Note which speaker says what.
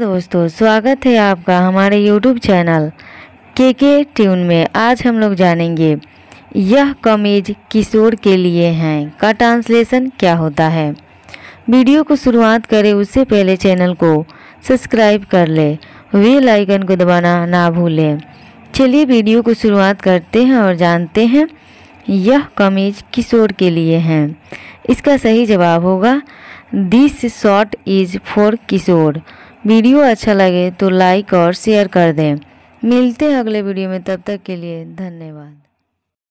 Speaker 1: दोस्तों स्वागत है आपका हमारे YouTube चैनल के के ट्यून में आज हम लोग जानेंगे यह कमीज किशोर के लिए हैं का ट्रांसलेशन क्या होता है वीडियो को शुरुआत करें उससे पहले चैनल को सब्सक्राइब कर ले वेल आइकन को दबाना ना भूलें चलिए वीडियो को शुरुआत करते हैं और जानते हैं यह कमीज किशोर के लिए हैं इसका सही जवाब होगा this shot is for Kishor
Speaker 2: video अच्छा लगे तो लाइक और शेयर कर दें मिलते हैं अगले वीडियो में तब तक के लिए धन्यवाद